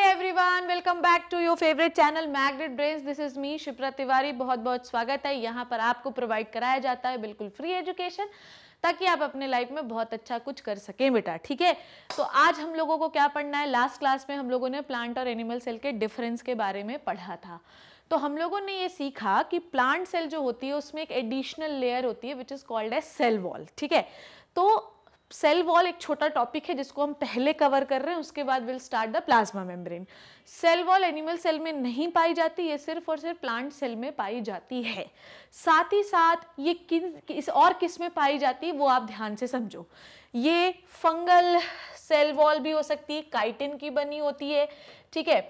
everyone welcome back to your favourite channel magnet Magnet this is me Shipra Tiwari बहुत बहुत स्वागत है यहाँ पर आपको प्रोवाइड कराया जाता है बिल्कुल फ्री एजुकेशन ताकि आप अपने लाइफ में बहुत अच्छा कुछ कर सकें बेटा ठीक है तो आज हम लोगों को क्या पढ़ना है लास्ट क्लास में हम लोगों ने प्लांट और एनिमल सेल के डिफरेंस के बारे में पढ़ा था तो हम लोगों ने ये सीखा कि प्लांट सेल जो होती है उसमें एक एडिशनल लेयर होती है which is called a cell wall ठीक है तो सेल वॉल एक छोटा टॉपिक है जिसको हम पहले कवर कर रहे हैं उसके बाद will start the plasma membrane cell wall animal cell में नहीं पाई जाती ये सिर्फ और सिर्फ प्लांट सेल में पाई जाती है साथ ही साथ ये किन किस और किस में पाई जाती है वो आप ध्यान से समझो ये फंगल सेल वॉल भी हो सकती है काइटिन की बनी होती है ठीक है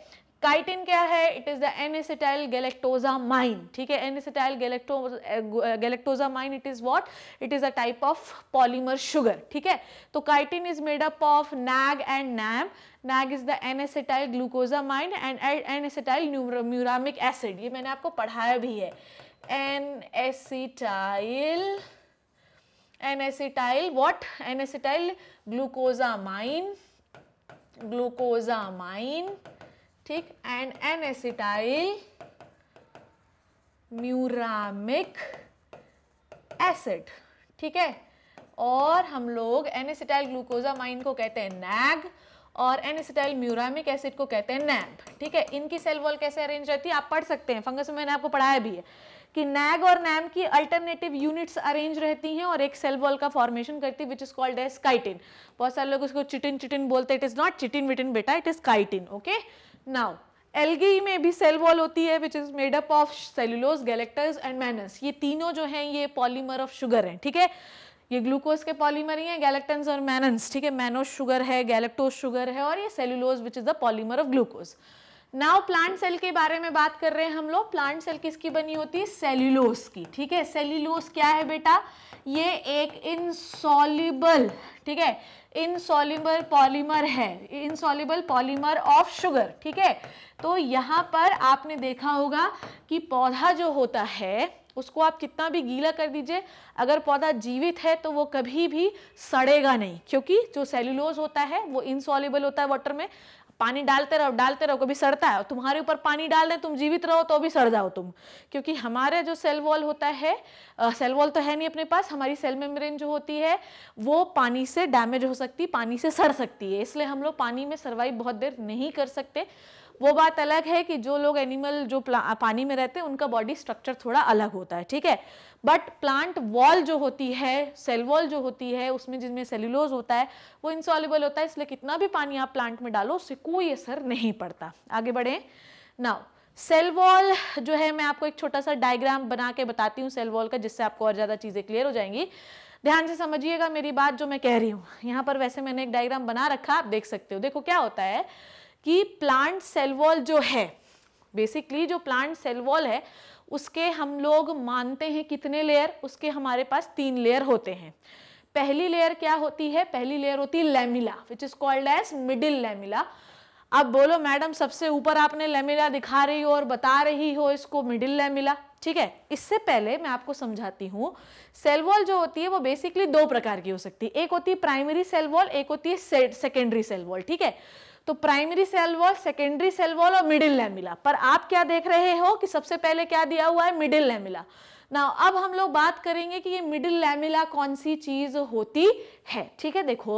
काइटिन क्या है it is the N acetyl acetyl galactosamine ठीक है N acetyl acetyl galacto galactosamine it is what it is a type of polymer sugar ठीक है तो chitin is made up of NAG and NAM NAG is the N acetyl acetyl glucosamine and N acetyl muramic acid ये मैंने आपको पढ़ाया भी है N acetyl N acetyl what N acetyl glucosamine glucosamine ठीक and N acetyl muramic acid ठीक है और हम लोग एन एसिटाइल ग्लूकोजामाइन को कहते हैं नैग और एन एसिटाइल म्यूरामिक एसिड को कहते हैं नैब ठीक है इनकी सेल वॉल कैसे अरेंज रहती है आप पढ़ सकते हैं फंगस में मैंने आपको पढ़ाया भी है कि नैग और नैम की अल्टरनेटिव यूनिट्स अरेंज रहती हैं और एक सेल वॉल का फॉर्मेशन करती है which is called as chitin बहुत सारे लोग उसको चिटिन चिटिन बोलते हैं इट इज नॉट चिटिन विटिन बेटा it is chitin okay now algae में भी सेल वॉल होती है which is made up of cellulose galactans and mannans ये तीनों जो हैं ये पॉलीमर ऑफ शुगर हैं ठीक है ये ग्लूकोज के पॉलीमर ही हैं गैलेक्टन्स और मैनन्स ठीक है मैनोज शुगर है गैलेक्टोज शुगर है और ये cellulose which is the polymer of glucose now plant cell के बारे में बात कर रहे हैं हम लोग प्लांट सेल किसकी बनी होती है सेल्यूलोज की ठीक है सेल्यूलोज क्या है बेटा ये एक इनसॉल्यूबल ठीक है इनसॉल्यूबल पॉलीमर है इनसॉल्यूबल पॉलीमर ऑफ शुगर ठीक है तो यहाँ पर आपने देखा होगा कि पौधा जो होता है उसको आप कितना भी गीला कर दीजिए अगर पौधा जीवित है तो वो कभी भी सड़ेगा नहीं क्योंकि जो सेल्यूलोज होता है वो इनसॉल्यूबल होता है वाटर में पानी डालते रहो डालते रहो कभी सड़ता है तुम्हारे ऊपर पानी डाल दें तुम जीवित रहो तो भी सड़ जाओ तुम क्योंकि हमारे जो सेल वॉल होता है सेल वॉल तो है नहीं अपने पास हमारी सेल मेम्ब्रेन जो होती है वो पानी से डैमेज हो सकती पानी से सड़ सकती है इसलिए हम लोग पानी में सर्वाइव बहुत देर नहीं कर सकते वो बात अलग है कि जो लोग एनिमल जो पानी में रहते हैं उनका बॉडी स्ट्रक्चर थोड़ा अलग होता है ठीक है बट प्लांट वॉल जो होती है सेल वॉल जो होती है उसमें जिसमें सेल्यूलोज होता है वो इंसॉलेबल होता है इसलिए कितना भी पानी आप प्लांट में डालो उससे कोई असर नहीं पड़ता आगे बढ़े नाउ सेल वॉल जो है मैं आपको एक छोटा सा डायग्राम बना के बताती हूँ सेल वॉल का जिससे आपको और ज़्यादा चीज़ें क्लियर हो जाएंगी ध्यान से समझिएगा मेरी बात जो मैं कह रही हूँ यहाँ पर वैसे मैंने एक डायग्राम बना रखा आप देख सकते हो देखो क्या होता है कि प्लांट सेलवॉल जो है बेसिकली जो प्लांट सेल वॉल है उसके हम लोग मानते हैं कितने लेयर उसके हमारे पास तीन लेयर होते हैं पहली लेयर क्या होती है पहली लेयर होती है lamella which is called as middle lamella अब बोलो मैडम सबसे ऊपर आपने लेमिला दिखा रही हो और बता रही हो इसको मिडिल लेमिला ठीक है इससे पहले मैं आपको समझाती हूँ सेलवॉल जो होती है वो बेसिकली दो प्रकार की हो सकती है एक होती है प्राइमरी सेलवॉल एक होती है सेकेंडरी सेलवॉल वॉल ठीक है तो primary cell wall secondary cell wall और मिडिल लैमिला पर आप क्या देख रहे हो कि सबसे पहले क्या दिया हुआ है मिडिल लैमिला ना अब हम लोग बात करेंगे कि ये मिडिल लैमिला कौन सी चीज होती है ठीक है देखो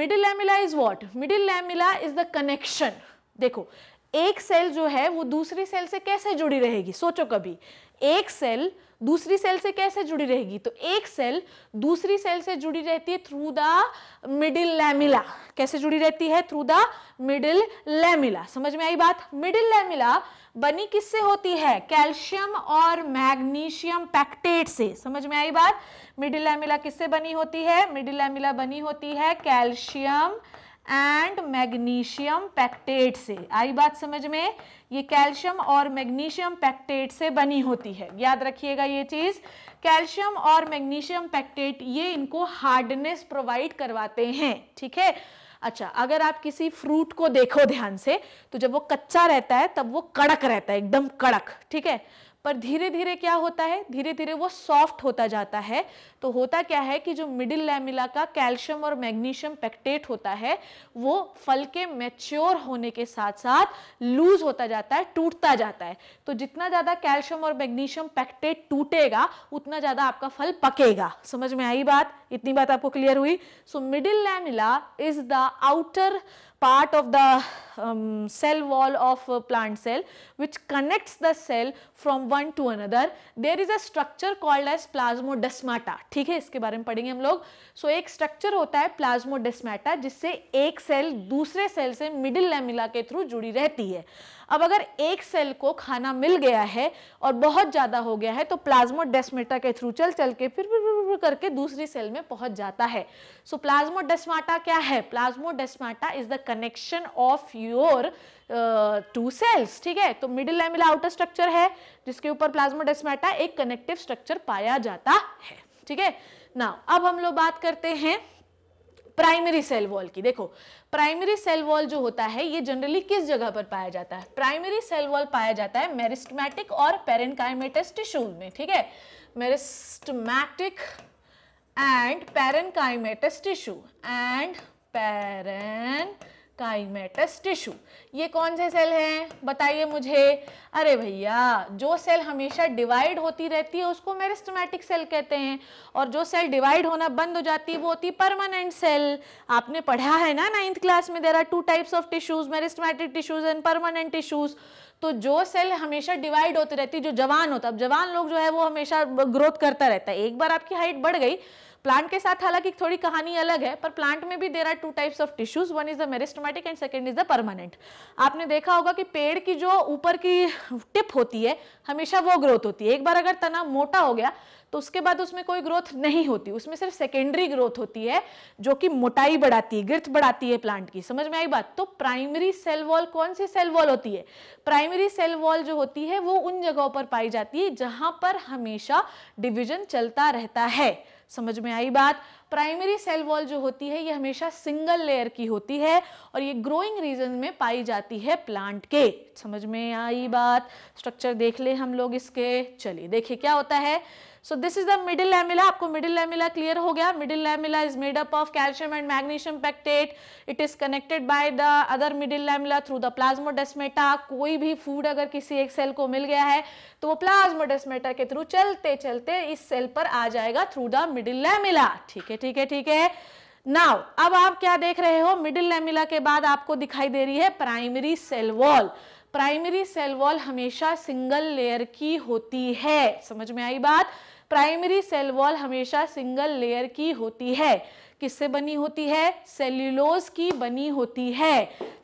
middle lamella is what middle lamella is the connection देखो एक सेल जो है वो दूसरी सेल से कैसे जुड़ी रहेगी सोचो कभी एक सेल दूसरी सेल से कैसे जुड़ी रहेगी तो एक सेल दूसरी सेल से जुड़ी रहती है थ्रू द मिडिल लैमिला कैसे जुड़ी रहती है थ्रू द मिडिल लैमिला समझ में आई बात मिडिल लैमिला बनी किससे होती है कैल्शियम और मैग्नीशियम पैक्टेट से समझ में आई बात मिडिल लैमिला किससे बनी होती है मिडिल लैमिला बनी होती है कैल्शियम एंड मैग्नीशियम पैक्टेट से आई बात समझ में ये कैल्शियम और मैग्नीशियम पैक्टेट से बनी होती है याद रखिएगा ये चीज़ कैल्शियम और मैग्नीशियम पैक्टेट ये इनको हार्डनेस प्रोवाइड करवाते हैं ठीक है अच्छा अगर आप किसी फ्रूट को देखो ध्यान से तो जब वो कच्चा रहता है तब वो कड़क रहता है एकदम कड़क ठीक है पर धीरे धीरे क्या होता है धीरे धीरे वो सॉफ्ट होता जाता है तो होता क्या है कि जो मिडिल लैमिला का कैल्शियम और मैग्नीशियम पैक्टेट होता है वो फल के मैच्योर होने के साथ साथ लूज होता जाता है टूटता जाता है तो जितना ज़्यादा कैल्शियम और मैग्नीशियम पैक्टेट टूटेगा उतना ज़्यादा आपका फल पकेगा समझ में आई बात इतनी बात आपको क्लियर हुई so middle lamella is the outer part of the cell wall of plant cell which connects the cell from one to another there is a structure called as plasmodesmata ठीक है इसके बारे में पढ़ेंगे हम लोग सो एक स्ट्रक्चर होता है प्लाज्मोडेस्माटा जिससे एक सेल दूसरे सेल से मिडिल लैमिला के थ्रू जुड़ी रहती है अब अगर एक सेल को खाना मिल गया है और बहुत ज़्यादा हो गया है तो प्लाज्मोडेस्मेटा के थ्रू चल चल के फिर भी करके दूसरी सेल में पहुंच जाता है सो प्लाज्मोडेस्माटा क्या है plasmodesmata is the connection of your two cells ठीक है तो मिडिल एमिला आउटर स्ट्रक्चर है जिसके ऊपर प्लाज्मोडेस्माटा एक कनेक्टिव स्ट्रक्चर पाया जाता है ठीक है ना अब हम लोग बात करते हैं प्राइमरी सेल वॉल की देखो प्राइमरी सेल वॉल जो होता है ये जनरली किस जगह पर पाया जाता है प्राइमरी सेल वॉल पाया जाता है मेरिस्टमैटिक और पेरेनकाइमेटस टिश्यूज में ठीक है meristematic and parenchymatous tissue and parenchymatous tissue ये कौन से सेल हैं बताइए मुझे अरे भैया जो सेल हमेशा डिवाइड होती रहती है उसको मेरिस्टमैटिक सेल कहते हैं और जो सेल डिवाइड होना बंद हो जाती है वो होती परमानेंट सेल आपने पढ़ा है ना नाइन्थ क्लास में there are two types of tissues meristematic tissues and permanent tissues तो जो सेल हमेशा डिवाइड होती रहती है जो जवान होता है अब जवान लोग जो है वो हमेशा ग्रोथ करता रहता है एक बार आपकी हाइट बढ़ गई प्लांट के साथ हालांकि थोड़ी कहानी अलग है पर प्लांट में भी there are two types of tissues one is the meristematic and second is the permanent आपने देखा होगा कि पेड़ की जो ऊपर की टिप होती है हमेशा वो ग्रोथ होती है एक बार अगर तना मोटा हो गया तो उसके बाद उसमें कोई ग्रोथ नहीं होती उसमें सिर्फ सेकेंडरी ग्रोथ होती है जो कि मोटाई बढ़ाती है गिरथ बढ़ाती है प्लांट की समझ में आई बात तो प्राइमरी सेल वॉल कौन सी सेल वॉल होती है प्राइमरी सेल वॉल जो होती है वो उन जगहों पर पाई जाती है जहां पर हमेशा डिविजन चलता रहता है समझ में आई बात प्राइमरी सेल वॉल जो होती है ये हमेशा सिंगल लेयर की होती है और ये ग्रोइंग रीजन में पाई जाती है प्लांट के समझ में आई बात स्ट्रक्चर देख ले हम लोग इसके चलिए देखिए क्या होता है so this is the middle lamella आपको मिडिल लैमिला क्लियर हो गया middle lamella is made up of calcium and magnesium pectate it is connected by the other middle lamella through the plasmodesmata कोई भी फूड अगर किसी एक cell को मिल गया है तो वो प्लाज्मोडेस्मेटा के थ्रू चलते चलते इस सेल पर आ जाएगा थ्रू द मिडिल लैमिला ठीक है ठीक है ठीक है नाउ अब आप क्या देख रहे हो मिडिल लैमिला के बाद आपको दिखाई दे रही है primary cell wall primary cell wall हमेशा सिंगल लेयर की होती है समझ में आई बात प्राइमरी सेल वॉल हमेशा सिंगल लेयर की होती है किससे बनी होती है सेल्यूलोज की बनी होती है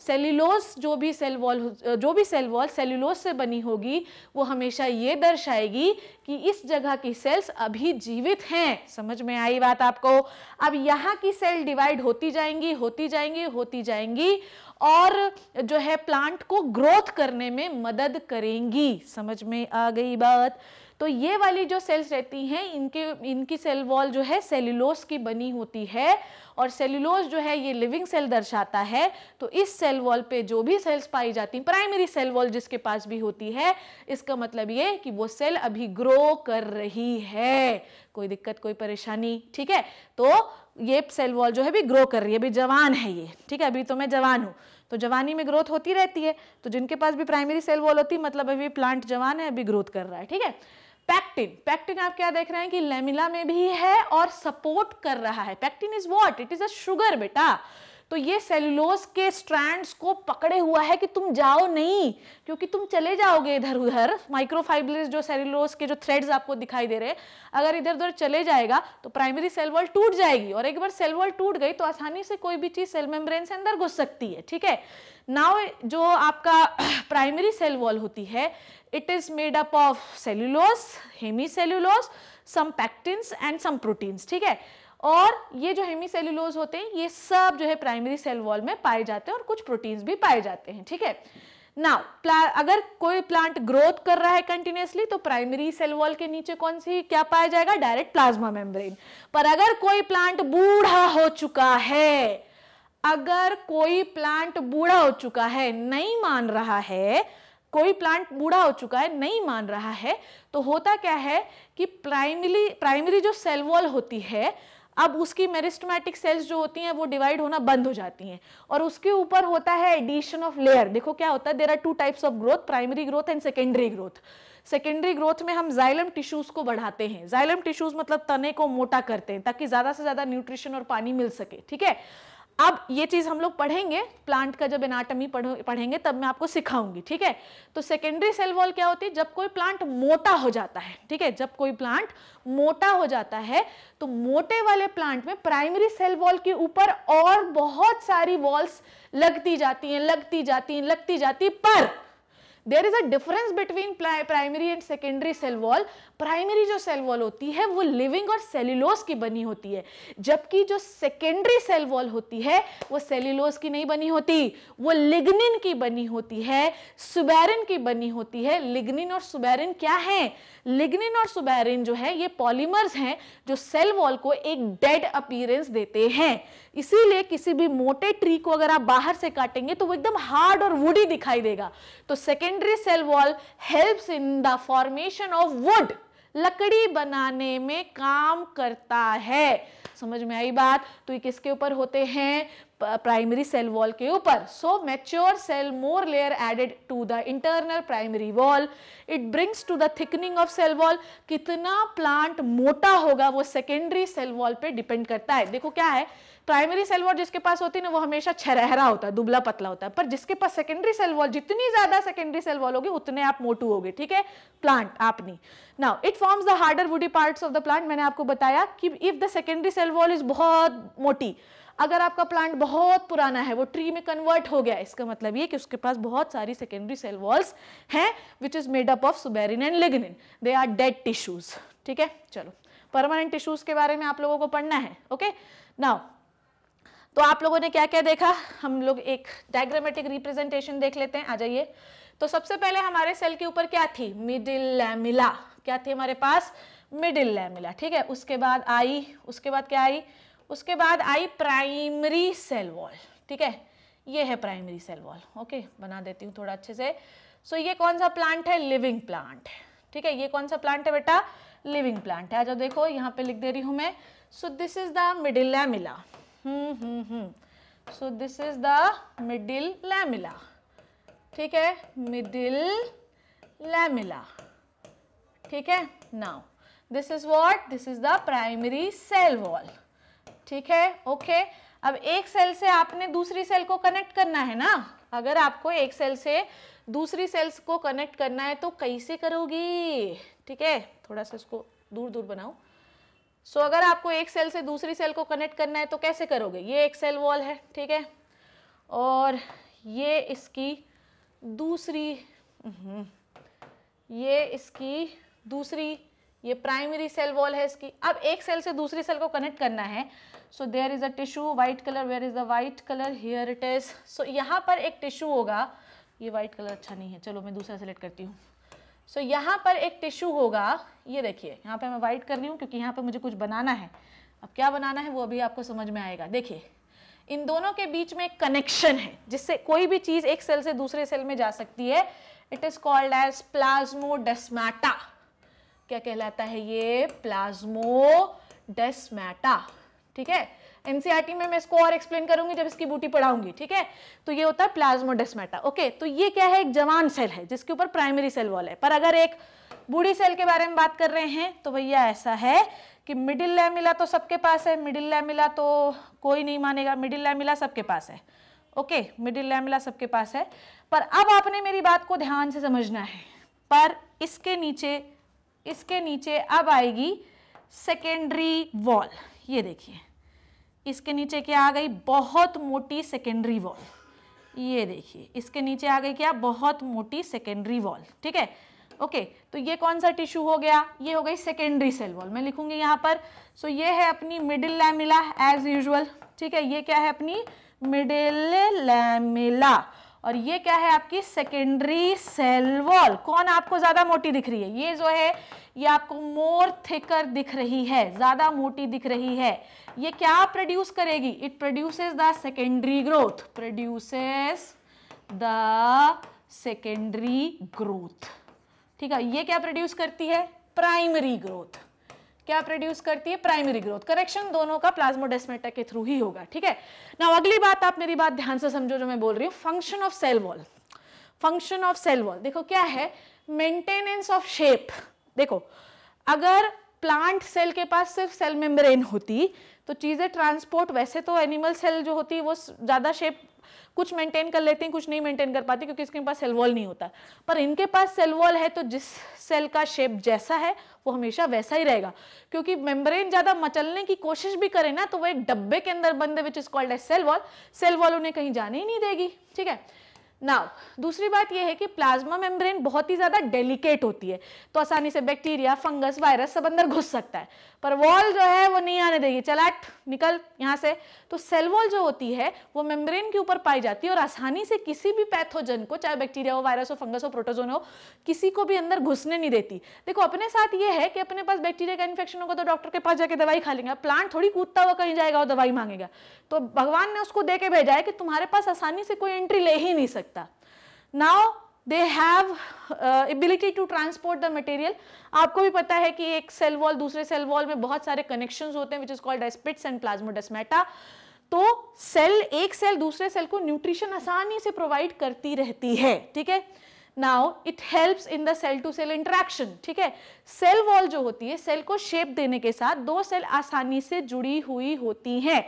सेल्यूलोज जो भी सेल वॉल जो भी सेल वॉल सेल्यूलोज से बनी होगी वो हमेशा ये दर्शाएगी कि इस जगह की सेल्स अभी जीवित हैं समझ में आई बात आपको अब यहाँ की सेल डिवाइड होती जाएंगी होती जाएंगी होती जाएंगी और जो है प्लांट को ग्रोथ करने में मदद करेंगी समझ में आ गई बात तो ये वाली जो सेल्स रहती हैं इनके इनकी सेल वॉल जो है सेल्यूलोस की बनी होती है और सेलुलोस जो है ये लिविंग सेल दर्शाता है तो इस सेल वॉल पे जो भी सेल्स पाई जाती प्राइमरी सेल वॉल जिसके पास भी होती है इसका मतलब ये कि वो सेल अभी ग्रो कर रही है कोई दिक्कत कोई परेशानी ठीक है तो ये सेल वॉल जो है भी ग्रो कर रही है अभी जवान है ये ठीक है अभी तो मैं जवान हूँ तो जवानी में ग्रोथ होती रहती है तो जिनके पास भी प्राइमरी सेल वॉल होती मतलब अभी प्लांट जवान है अभी ग्रोथ कर रहा है ठीक है पैक्टिन पैक्टिन आप क्या देख रहे हैं कि लेमिला में भी है और सपोर्ट कर रहा है pectin is what it is a sugar बेटा तो ये सेलुलोज के स्ट्रैंड्स को पकड़े हुआ है कि तुम जाओ नहीं क्योंकि तुम चले जाओगे इधर उधर माइक्रोफाइब्रस जो सेलुलोज के जो थ्रेड्स आपको दिखाई दे रहे हैं अगर इधर उधर चले जाएगा तो प्राइमरी सेल वॉल टूट जाएगी और एक बार सेल वॉल टूट गई तो आसानी से कोई भी चीज़ सेल मेम्ब्रेन से अंदर घुस सकती है ठीक है नाउ जो आपका प्राइमरी सेल वॉल होती है it is made up of of hemi hemicellulose some pectin and some proteins ठीक है और ये जो हेमीसेल्यूलोज होते हैं ये सब जो है प्राइमरी सेल वॉल में पाए जाते हैं और कुछ प्रोटीन्स भी पाए जाते हैं ठीक है नाउ अगर कोई प्लांट ग्रोथ कर रहा है कंटिन्यूसली तो प्राइमरी सेल वॉल के नीचे कौन सी क्या पाया जाएगा डायरेक्ट प्लाज्मा मेम्ब्रेन पर अगर कोई प्लांट बूढ़ा हो चुका है अगर कोई प्लांट बूढ़ा हो चुका है नहीं मान रहा है कोई प्लांट बूढ़ा हो चुका है नहीं मान रहा है तो होता क्या है कि प्राइमरी प्राइमरी जो सेल वॉल होती है अब उसकी मेरिस्टोमैटिक सेल्स जो होती हैं वो डिवाइड होना बंद हो जाती हैं और उसके ऊपर होता है एडिशन ऑफ लेयर देखो क्या होता है there are two types of growth primary growth and secondary growth secondary growth में हम जाइलम टिश्यूज़ को बढ़ाते हैं जाइलम टिश्यूज़ मतलब तने को मोटा करते हैं ताकि ज़्यादा से ज़्यादा न्यूट्रिशन और पानी मिल सके ठीक है अब ये चीज़ हम लोग पढ़ेंगे प्लांट का जब एनाटमी पढ़ेंगे तब मैं आपको सिखाऊंगी ठीक है तो सेकेंडरी सेल वॉल क्या होती है जब कोई प्लांट मोटा हो जाता है ठीक है जब कोई प्लांट मोटा हो जाता है तो मोटे वाले प्लांट में प्राइमरी सेल वॉल के ऊपर और बहुत सारी वॉल्स लगती जाती हैं लगती जाती हैं लगती जाती पर there is a difference between primary and secondary cell wall primary जो सेल वॉल होती है वो लिविंग और सेल्यूलोस की बनी होती है जबकि जो सेकेंडरी सेल वॉल होती है वो सेल्यूलोस की नहीं बनी होती वो लिग्निन की बनी होती है सुबेरिन की बनी होती है लिग्निन और सुबेरिन क्या है लिग्निन और सुबेरिन जो है ये पॉलीमर्स हैं जो सेल वॉल को एक डेड अपीयरेंस देते हैं इसीलिए किसी भी मोटे ट्री को अगर आप बाहर से काटेंगे तो वो एकदम हार्ड और वुडी दिखाई देगा तो second secondary cell wall help in the formation of wood लकड़ी बनाने में काम करता है समझ में आई बात तो ये किसके ऊपर होते हैं प्राइमरी सेल वॉल के ऊपर so mature cell more layer added to the internal primary wall it brings to the thickening of cell wall कितना प्लांट मोटा होगा वो सेकेंडरी सेल वॉल पे डिपेंड करता है देखो क्या है प्राइमरी सेल वॉल जिसके पास होती है ना वो हमेशा छरहरा होता है दुबला पतला होता है पर जिसके पास सेकेंडरी सेल वॉल जितनी ज्यादा सेकेंडरी सेल वॉल होगी उतने आप मोटू होगे ठीक है प्लांट आप नहीं now it forms the harder woody parts of the plant मैंने आपको बताया कि if the secondary cell wall is बहुत मोटी अगर आपका प्लांट बहुत पुराना है वो ट्री में कन्वर्ट हो गया इसका मतलब ये कि उसके पास बहुत सारी सेकेंडरी सेल वॉल्स हैं which is made up of suberin and lignin they are dead tissues ठीक है चलो परमानेंट टिश्यूज के बारे में आप लोगों को पढ़ना है ओके नाउ तो आप लोगों ने क्या क्या देखा हम लोग एक डायग्रामेटिक रिप्रेजेंटेशन देख लेते हैं आ जाइए तो सबसे पहले हमारे सेल के ऊपर क्या थी मिडिल लैमिला क्या थी हमारे पास मिडिल लैमिला ठीक है उसके बाद आई उसके बाद क्या आई उसके बाद आई प्राइमरी सेल वॉल ठीक है ये है प्राइमरी सेल वॉल ओके बना देती हूँ थोड़ा अच्छे से सो so, ये कौन सा प्लांट है लिविंग प्लांट ठीक है ये कौन सा प्लांट है बेटा लिविंग प्लांट है आ जाओ देखो यहाँ पे लिख दे रही हूँ मैं so this is the middle lamella so this is the middle lamella ठीक है मिडिल लैमिला ठीक है now this is what this is the primary cell wall ठीक है ओके अब एक सेल से आपने दूसरी सेल को कनेक्ट करना है ना अगर आपको एक सेल से दूसरी सेल्स को कनेक्ट करना है तो कैसे करोगी ठीक है थोड़ा सा इसको दूर दूर बनाओ सो so, अगर आपको एक सेल से दूसरी सेल को कनेक्ट करना है तो कैसे करोगे ये एक सेल वॉल है ठीक है और ये इसकी दूसरी हम्म, ये इसकी दूसरी ये प्राइमरी सेल वॉल है इसकी अब एक सेल से दूसरी सेल को कनेक्ट करना है so there is a tissue white colour where is the white colour here it is so यहाँ पर एक टिश्यू होगा ये वाइट कलर अच्छा नहीं है चलो मैं दूसरा सेलेक्ट करती हूँ सो so, यहाँ पर एक टिश्यू होगा ये देखिए यहाँ पे मैं वाइट कर रही हूँ क्योंकि यहाँ पे मुझे कुछ बनाना है अब क्या बनाना है वो अभी आपको समझ में आएगा देखिए इन दोनों के बीच में एक कनेक्शन है जिससे कोई भी चीज़ एक सेल से दूसरे सेल में जा सकती है it is called as plasmodesmata क्या कहलाता है ये प्लाज्मोडेस्माटा ठीक है एनसीआरटी में मैं इसको और एक्सप्लेन करूंगी जब इसकी बूटी पढ़ाऊंगी ठीक है तो ये होता है प्लाज्मोडेस्मेटा ओके तो ये क्या है एक जवान सेल है जिसके ऊपर प्राइमरी सेल वॉल है पर अगर एक बूढ़ी सेल के बारे में बात कर रहे हैं तो भैया ऐसा है कि मिडिल लैमिला तो सबके पास है मिडिल लैमिला तो कोई नहीं मानेगा मिडिल लैमिला सबके पास है ओके मिडिल लैमिला सबके पास है पर अब आपने मेरी बात को ध्यान से समझना है पर इसके नीचे इसके नीचे अब आएगी सेकेंडरी वॉल ये देखिए इसके नीचे क्या आ गई बहुत मोटी सेकेंडरी वॉल ये देखिए इसके नीचे आ गई क्या बहुत मोटी सेकेंडरी वॉल ठीक है ओके तो ये कौन सा टिश्यू हो गया ये हो गई सेकेंडरी सेल वॉल मैं लिखूंगी यहाँ पर सो ये है अपनी मिडिल लैमिला एज यूजुअल ठीक है ये क्या है अपनी मिडिल लैमिला और ये क्या है आपकी सेकेंडरी सेल वॉल कौन आपको ज़्यादा मोटी दिख रही है ये जो है ये आपको मोर थिकर दिख रही है ज़्यादा मोटी दिख रही है ये क्या प्रोड्यूस करेगी it produces the secondary growth produces the secondary growth ठीक है ये क्या प्रोड्यूस करती है प्राइमरी ग्रोथ क्या प्रोड्यूस करती है प्राइमरी ग्रोथ करेक्शन दोनों का प्लाज्मोडेस्मेटा के थ्रू ही होगा ठीक है ना अगली बात आप मेरी बात ध्यान से समझो जो मैं बोल रही हूँ function of cell wall function of cell wall देखो क्या है मेंटेनेंस ऑफ शेप देखो अगर प्लांट सेल के पास सिर्फ सेल मेम्ब्रेन होती तो चीज़ें ट्रांसपोर्ट वैसे तो एनिमल सेल जो होती है वो ज़्यादा शेप कुछ मेंटेन कर लेते हैं कुछ नहीं मेंटेन कर पाते क्योंकि इसके पास सेलवॉल नहीं होता पर इनके पास सेलवॉल है तो जिस सेल का शेप जैसा है वो हमेशा वैसा ही रहेगा क्योंकि मेम्ब्रेन ज़्यादा मचलने की कोशिश भी करे ना तो वो एक डब्बे के अंदर बंद which is called a cell wall cell wall उन्हें कहीं जाने ही नहीं देगी ठीक है नाउ दूसरी बात यह है कि प्लाज्मा मेम्ब्रेन बहुत ही ज़्यादा डेलिकेट होती है तो आसानी से बैक्टीरिया फंगस वायरस सब अंदर घुस सकता है पर वॉल जो है वो नहीं आने देगी चलाट निकल यहां से तो सेल वॉल जो होती है वो मेम्ब्रेन के ऊपर पाई जाती है और आसानी से किसी भी पैथोजन को चाहे बैक्टीरिया हो वायरस हो फंगस हो प्रोटोजोन हो किसी को भी अंदर घुसने नहीं देती देखो अपने साथ ये है कि अपने पास बैक्टीरिया का इन्फेक्शन होगा तो डॉक्टर के पास जाके दवाई खा लेंगे प्लांट थोड़ी कूदता हुआ कहीं जाएगा और दवाई मांगेगा तो भगवान ने उसको दे के भेजा है कि तुम्हारे पास आसानी से कोई एंट्री ले ही नहीं सके सकता now they have ability to transport the material आपको भी पता है कि एक सेल वॉल दूसरे सेल वॉल में बहुत सारे कनेक्शन होते हैं which is called pits and plasmodesmata तो सेल एक सेल दूसरे सेल को न्यूट्रिशन आसानी से प्रोवाइड करती रहती है ठीक है now it helps in the cell to cell interaction ठीक है सेल वॉल जो होती है सेल को शेप देने के साथ दो सेल आसानी से जुड़ी हुई होती हैं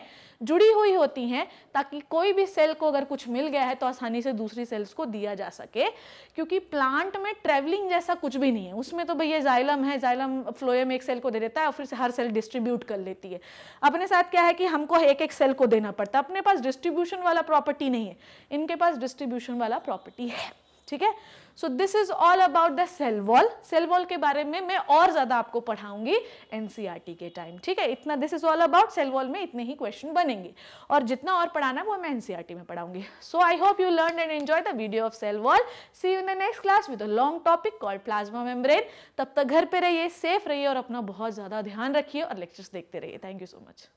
जुड़ी हुई होती हैं ताकि कोई भी सेल को अगर कुछ मिल गया है तो आसानी से दूसरी सेल्स को दिया जा सके क्योंकि प्लांट में ट्रेवलिंग जैसा कुछ भी नहीं है उसमें तो भैया जाइलम है जाइलम फ्लोएम एक सेल को दे देता है और फिर से हर सेल डिस्ट्रीब्यूट कर लेती है अपने साथ क्या है कि हमको एक एक सेल को देना पड़ता है अपने पास डिस्ट्रीब्यूशन वाला प्रॉपर्टी नहीं है इनके पास डिस्ट्रीब्यूशन वाला प्रॉपर्टी है ठीक है so this is all about the cell wall cell wall के बारे में मैं और ज्यादा आपको पढ़ाऊंगी एनसीईआरटी e के टाइम ठीक है इतना this is all about cell wall में इतने ही क्वेश्चन बनेंगे और जितना और पढ़ाना वो मैं एनसीईआरटी e में पढ़ाऊंगी so I hope you learn and enjoy the video of cell wall see you in the next class with a long topic called plasma membrane तब तक घर पे रहिए सेफ रहिए और अपना बहुत ज्यादा ध्यान रखिए और लेक्चर्स देखते रहिए थैंक यू सो मच